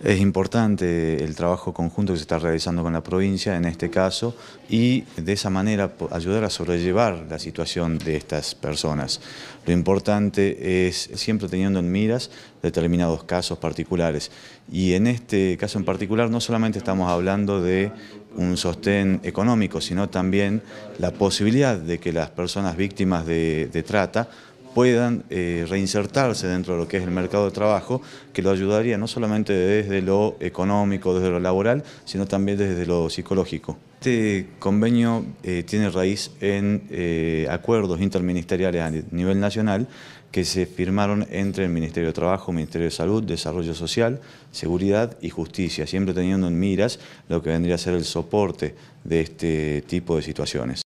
Es importante el trabajo conjunto que se está realizando con la provincia en este caso y de esa manera ayudar a sobrellevar la situación de estas personas. Lo importante es siempre teniendo en miras determinados casos particulares y en este caso en particular no solamente estamos hablando de un sostén económico sino también la posibilidad de que las personas víctimas de, trata puedan eh, reinsertarse dentro de lo que es el mercado de trabajo, que lo ayudaría no solamente desde lo económico, desde lo laboral, sino también desde lo psicológico. Este convenio eh, tiene raíz en eh, acuerdos interministeriales a nivel nacional que se firmaron entre el Ministerio de Trabajo, Ministerio de Salud, Desarrollo Social, Seguridad y Justicia, siempre teniendo en miras lo que vendría a ser el soporte de este tipo de situaciones.